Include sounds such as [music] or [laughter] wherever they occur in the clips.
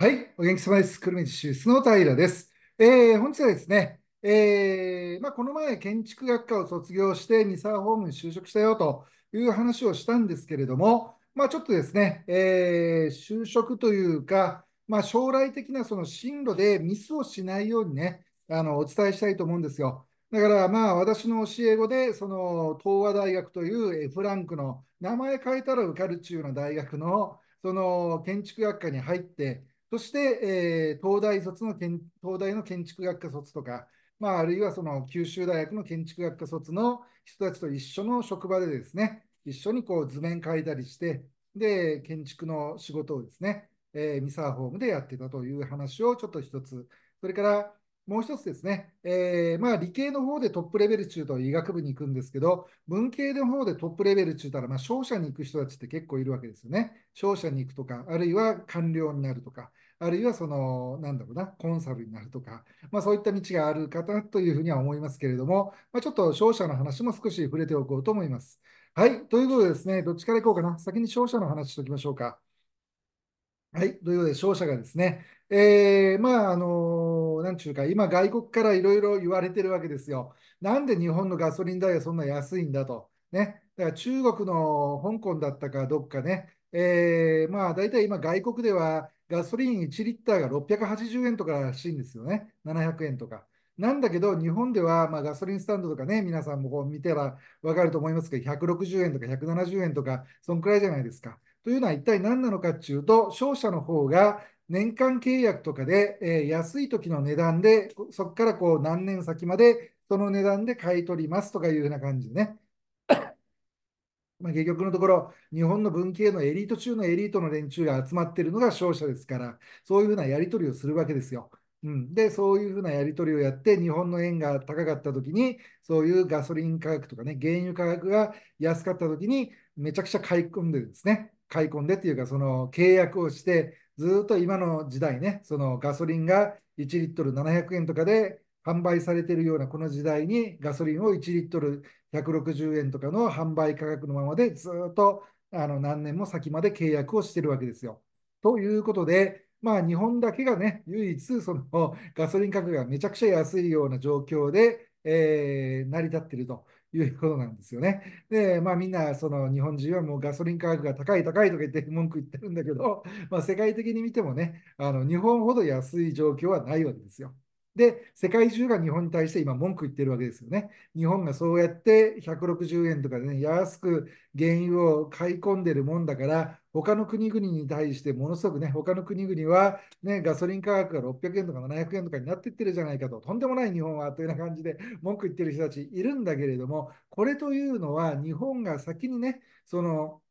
はい、お元気様です。久留米市出の平です。えー、本日はですね、えーまあ、この前建築学科を卒業してミサーホームに就職したよという話をしたんですけれども、まあ、ちょっとですね、えー、就職というか、まあ、将来的なその進路でミスをしないようにね、あのお伝えしたいと思うんですよ。だからまあ私の教え子で、その東和大学というフランクの名前変えたら受かるうの大学のその建築学科に入って、そして、えー、東大卒の東大の建築学科卒とか、まあ、あるいはその九州大学の建築学科卒の人たちと一緒の職場でですね、一緒にこう図面描いたりして、で、建築の仕事をですね、えー、ミサーホームでやってたという話をちょっと一つ、それから、もう一つですね、えー、まあ理系の方でトップレベル中と医学部に行くんですけど、文系の方でトップレベル中たら、まあ、商社に行く人たちって結構いるわけですよね。商社に行くとか、あるいは官僚になるとか、あるいはその、なんだろうな、コンサルになるとか、まあ、そういった道がある方というふうには思いますけれども、まあ、ちょっと商社の話も少し触れておこうと思います。はい、ということでですね、どっちから行こうかな。先に商社の話しておきましょうか。はい。ということで、商社がですね、えまあ、あの、なんちゅうか、今、外国からいろいろ言われてるわけですよ。なんで日本のガソリン代がそんな安いんだと。ね。だから中国の香港だったか、どっかね。えー、まあ、大体今、外国ではガソリン1リッターが680円とからしいんですよね。700円とか。なんだけど、日本では、まあ、ガソリンスタンドとかね、皆さんもこう見ては分かると思いますけど、160円とか170円とか、そんくらいじゃないですか。というのは一体何なのかっていうと、商社の方が年間契約とかで、えー、安い時の値段で、そこからこう何年先までその値段で買い取りますとかいうふうな感じでね。まあ結局のところ、日本の文系のエリート中のエリートの連中が集まっているのが商社ですから、そういうふうなやり取りをするわけですよ。うん、で、そういうふうなやり取りをやって、日本の円が高かったときに、そういうガソリン価格とかね、原油価格が安かったときに、めちゃくちゃ買い込んでですね、買い込んでっていうか、その契約をして、ずっと今の時代ね、そのガソリンが1リットル700円とかで販売されているようなこの時代にガソリンを1リットル160円とかの販売価格のままでずっとあの何年も先まで契約をしてるわけですよ。ということで、まあ、日本だけがね、唯一そのガソリン価格がめちゃくちゃ安いような状況で、えー、成り立っていると。いうことなんですよね。で、まあみんな、その日本人はもうガソリン価格が高い高いとか言って文句言ってるんだけど、まあ世界的に見てもね、あの日本ほど安い状況はないわけですよ。で、世界中が日本に対して今文句言ってるわけですよね。日本がそうやって160円とかでね、安く原油を買い込んでるもんだから、他の国々に対してものすごくね、他の国々は、ね、ガソリン価格が600円とか700円とかになっていってるじゃないかと、とんでもない日本はというような感じで文句言ってる人たちいるんだけれども、これというのは日本が先にね、その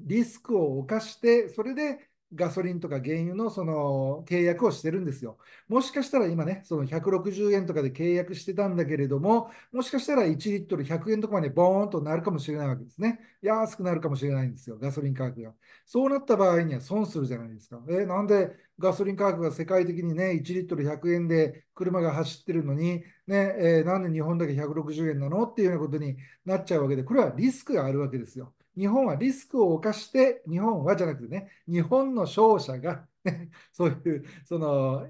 リスクを冒して、それでガソリンとか原油のその契約をしてるんですよ。もしかしたら今ね、その160円とかで契約してたんだけれども、もしかしたら1リットル100円とかまでボーンとなるかもしれないわけですね。安くなるかもしれないんですよ、ガソリン価格が。そうなった場合には損するじゃないですか。えなんでガソリン価格が世界的にね、1リットル100円で車が走ってるのに、ね、えー、なんで日本だけ160円なのっていうようなことになっちゃうわけで、これはリスクがあるわけですよ。日本はリスクを冒して、日本はじゃなくてね、日本の商社が、ね、[laughs] そういうその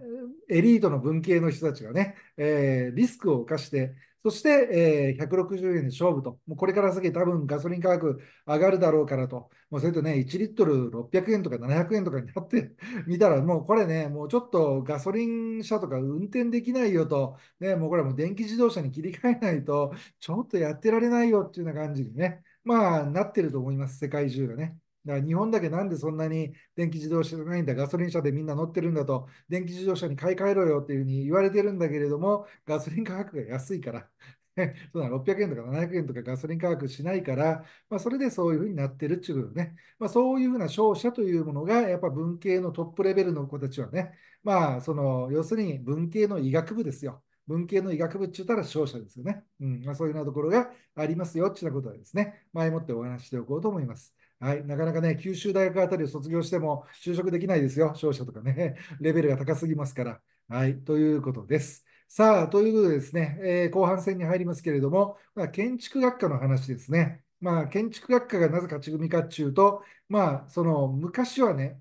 エリートの文系の人たちがね、えー、リスクを冒して、そして、えー、160円で勝負と、もうこれから先多分ガソリン価格上がるだろうからと、もうそれとね、1リットル600円とか700円とかになってみ [laughs] たら、もうこれね、もうちょっとガソリン車とか運転できないよと、ね、もうこれはもう電気自動車に切り替えないと、ちょっとやってられないよっていうような感じでね、まあ、なってると思います、世界中がね。だから日本だけなんでそんなに電気自動車じゃないんだ、ガソリン車でみんな乗ってるんだと、電気自動車に買い替えろよっていうふうに言われてるんだけれども、ガソリン価格が安いから、[laughs] そうな600円とか700円とかガソリン価格しないから、まあ、それでそういうふうになってるっていうことね、まあ、そういうふうな商社というものが、やっぱ文系のトップレベルの子たちはね、まあ、その要するに文系の医学部ですよ。文系の医学部っうたら勝者ですよね。うん、まあ、そういうようなところがありますよってなことはですね、前もってお話しておこうと思います。はい、なかなかね、九州大学あたりを卒業しても就職できないですよ、商社とかね、[laughs] レベルが高すぎますから。はい、ということです。さあ、ということでですね、えー、後半戦に入りますけれども、まあ、建築学科の話ですね。まあ、建築学科がなぜ勝ち組かっていうと、まあ、その昔はね、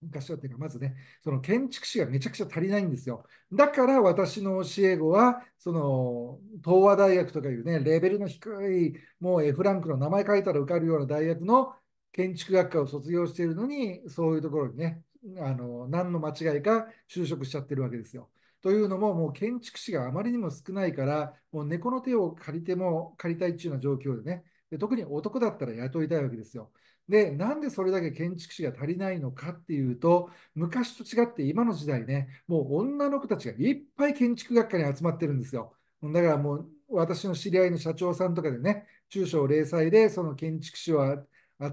昔はっていうか、まずね、その建築士がめちゃくちゃ足りないんですよ。だから私の教え子は、その東和大学とかいうね、レベルの低い、もう F ランクの名前書いたら受かるような大学の建築学科を卒業しているのに、そういうところにね、あの何の間違いか就職しちゃってるわけですよ。というのも、もう建築士があまりにも少ないから、もう猫の手を借りても借りたいっていうような状況でね、で特に男だったら雇いたいわけですよ。で、なんでそれだけ建築士が足りないのかっていうと、昔と違って今の時代ね、もう女の子たちがいっぱい建築学科に集まってるんですよ。だからもう私の知り合いの社長さんとかでね、中小零細でその建築士を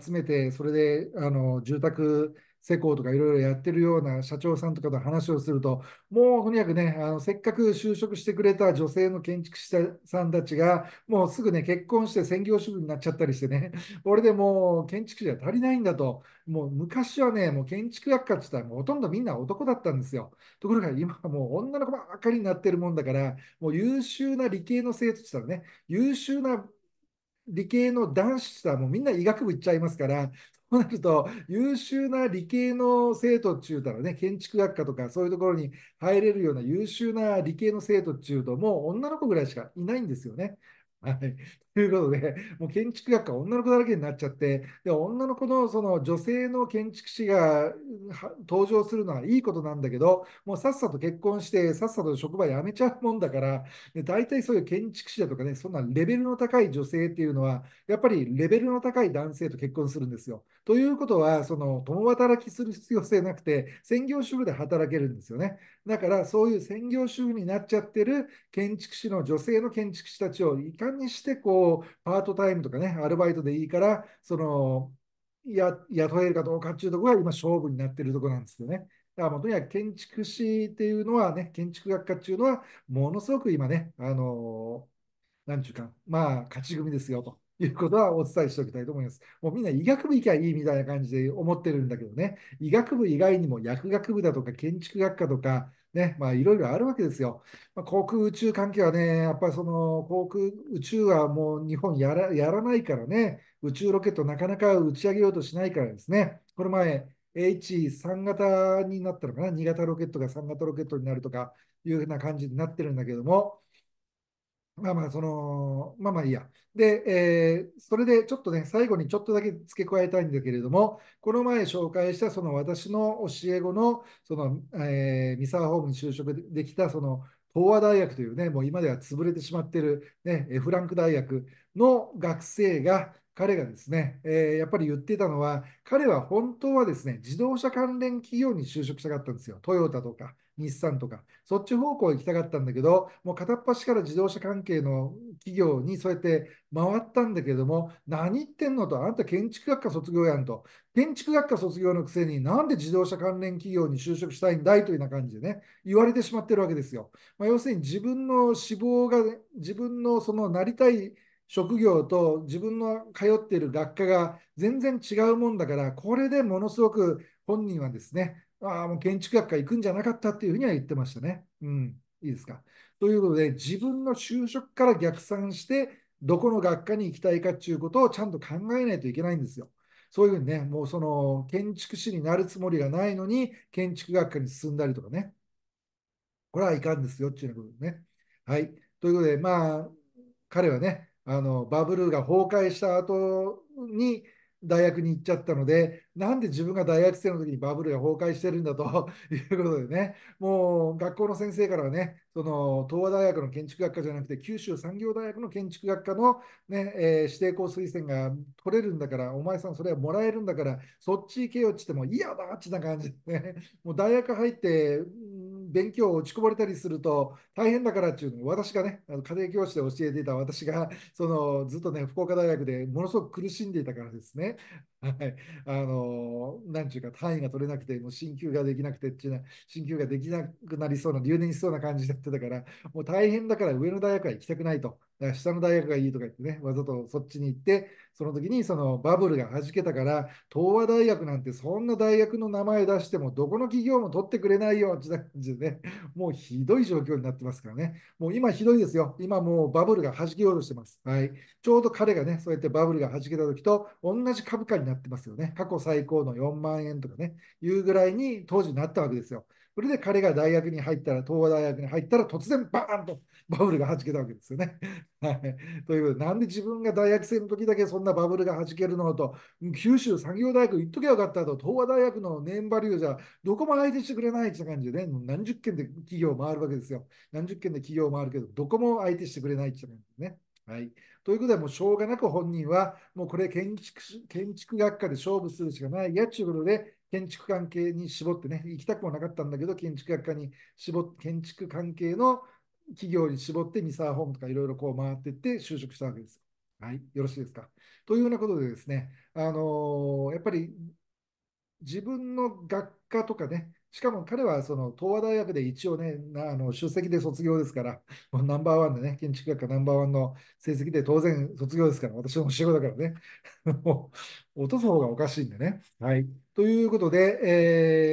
集めて、それであの住宅施工とかいろいろやってるような社長さんとかと話をすると、もうとにかくね、あのせっかく就職してくれた女性の建築士さんたちが、もうすぐね、結婚して専業主婦になっちゃったりしてね、俺でもう建築士じゃ足りないんだと、もう昔はね、もう建築学科って言ったら、ほとんどみんな男だったんですよ。ところが今はもう女の子ばっかりになってるもんだから、もう優秀な理系の生徒って言ったらね、優秀な理系の男子さんもみんな医学部行っちゃいますから、そうなると、優秀な理系の生徒っていうたらね、建築学科とかそういうところに入れるような優秀な理系の生徒っていうと、もう女の子ぐらいしかいないんですよね。はい。いうことで、[laughs] もう建築学科女の子だらけになっちゃって、で、女の子のその女性の建築士が登場するのはいいことなんだけど、もうさっさと結婚して、さっさと職場辞めちゃうもんだから、で大体そういう建築士だとかね、そんなレベルの高い女性っていうのは、やっぱりレベルの高い男性と結婚するんですよ。ということは、その共働きする必要性なくて、専業主婦で働けるんですよね。だから、そういう専業主婦になっちゃってる建築士の女性の建築士たちをいかにしてこう、こう、パートタイムとかね、アルバイトでいいから、その、や雇えるかどうかっていうところが今勝負になってるところなんですよね。だからもとにかく建築士っていうのはね、建築学科っていうのは、ものすごく今ね、あのー、なんちゅうか、まあ、勝ち組ですよと。いうことはお伝えしておきたいと思います。もうみんな医学部行きゃいいみたいな感じで思ってるんだけどね、医学部以外にも薬学部だとか建築学科とか、ね、まあ、いろいろあるわけですよ。まあ、航空宇宙関係はね、やっぱりその航空宇宙はもう日本やら、やらないからね、宇宙ロケットなかなか打ち上げようとしないからですね、この前、H3 型になったのかな、2型ロケットが3型ロケットになるとかいうふうな感じになってるんだけども、まあまあ、その、まあまあいいや。で、えー、それでちょっとね、最後にちょっとだけ付け加えたいんだけれども、この前紹介したその私の教え子の、その、えー、ミサホームに就職できた、その、東和大学というね、もう今では潰れてしまってる、ね、フランク大学の学生が、彼がですね、えー、やっぱり言ってたのは、彼は本当はですね、自動車関連企業に就職したかったんですよ。トヨタとか、日産とか、そっち方向行きたかったんだけど、もう片っ端から自動車関係の企業にそうやって回ったんだけども、何言ってんのと、あなた建築学科卒業やんと、建築学科卒業のくせになんで自動車関連企業に就職したいんだいというような感じでね、言われてしまってるわけですよ。まあ、要するに自分の志望が、自分のそのなりたい職業と自分の通っている学科が全然違うもんだから、これでものすごく本人はですね、ああ、もう建築学科行くんじゃなかったっていうふうには言ってましたね。うん、いいですか。ということで、自分の就職から逆算して、どこの学科に行きたいかっていうことをちゃんと考えないといけないんですよ。そういうふうにね、もうその建築士になるつもりがないのに、建築学科に進んだりとかね。これはいかんですよっていうことでね。はい。ということで、まあ、彼はね、あのバブルが崩壊した後に、大学に行っちゃったので、なんで自分が大学生の時にバブルが崩壊してるんだと [laughs] いうことでね、もう学校の先生からはね、その東和大学の建築学科じゃなくて、九州産業大学の建築学科のね、えー、指定校推薦が取れるんだから、お前さんそれはもらえるんだから、そっち行けよって言っても、嫌だってな感じでね、もう大学入って、勉強落ちこぼれたりすると大変だからっていうの私がね、あの家庭教師で教えていた私が、そのずっとね、福岡大学でものすごく苦しんでいたからですね、はい、[laughs] あのなんちゅうか単位が取れなくて、もう進級ができなくてっていうな、進級ができなくなりそうな、留年しそうな感じだってたから、もう大変だから上の大学は行きたくないと、だから下の大学がいいとか言ってね、わざとそっちに行って、その時にそのバブルがはじけたから、東和大学なんてそんな大学の名前出しても、どこの企業も取ってくれないよって感じでね、もうひどい状況になってますからね、もう今ひどいですよ、今もうバブルがはじけようとしてます。はい、ちょうど彼がね、そうやってバブルがはじけた時と、同じ株価にになってますよね。過去最高の4万円とかね、いうぐらいに当時なったわけですよ。それで彼が大学に入ったら、東和大学に入ったら、突然バーンとバブルが弾けたわけですよね。[laughs] はい。ということで、なんで自分が大学生の時だけそんなバブルが弾けるのと、九州産業大学行っときゃよかったと、東和大学のネームバリューじゃ、どこも相手してくれないって感じでね、何十件で企業回るわけですよ。何十件で企業回るけど、どこも相手してくれないって感じですね。はい。ということで、もうしょうがなく本人は、もうこれ建築、建築学科で勝負するしかないやということで、建築関係に絞ってね、行きたくもなかったんだけど、建築学科に絞って、建築関係の企業に絞って、ミサーホームとかいろいろこう回っていって就職したわけです。はい。よろしいですか。というようなことでですね、あのー、やっぱり自分の学科とかね、しかも彼はその東和大学で一応ね、あの出席で卒業ですから、[laughs] もうナンバーワンでね、建築学科ナンバーワンの成績で当然卒業ですから、私の仕事だからね、[laughs] もう落とす方がおかしいんでね。はい、ということで、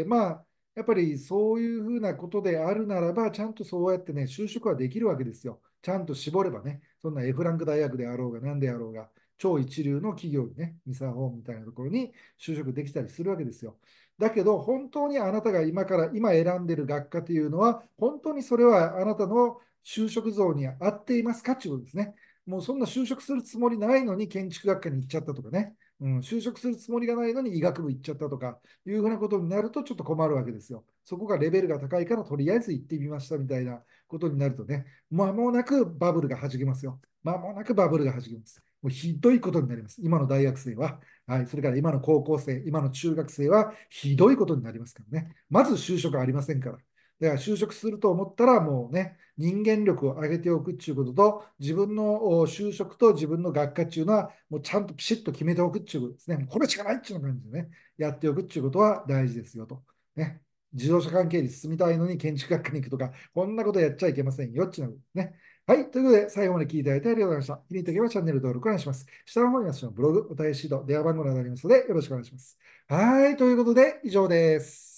えー、まあ、やっぱりそういうふうなことであるならば、ちゃんとそうやってね、就職はできるわけですよ。ちゃんと絞ればね、そんな F ランク大学であろうが、何であろうが。超一流の企業にね、ミサホームみたいなところに就職できたりするわけですよ。だけど、本当にあなたが今から、今選んでる学科というのは、本当にそれはあなたの就職像に合っていますかっていうことですね。もうそんな就職するつもりないのに建築学科に行っちゃったとかね。うん、就職するつもりがないのに医学部行っちゃったとかいうふうなことになるとちょっと困るわけですよ。そこがレベルが高いからとりあえず行ってみましたみたいなことになるとね、まもなくバブルがはじけますよ。間もなくバブルがはじけます。もうひどいことになります。今の大学生は。はい。それから今の高校生、今の中学生はひどいことになりますからね。まず就職ありませんから。だから就職すると思ったらもうね、人間力を上げておくっていうことと、自分の就職と自分の学科っていうのは、もうちゃんとピシッと決めておくっていうことですね。これしかないっていう感じでね、やっておくっていうことは大事ですよと。ね。自動車関係に進みたいのに建築学科に行くとか、こんなことやっちゃいけませんよっていうのね。はい。ということで、最後まで聞いていただいてありがとうございました。気に入った時はチャンネル登録お願いします。下の方に私のブログ、お便りシート、電話番号などありますので、よろしくお願いします。はい。ということで、以上です。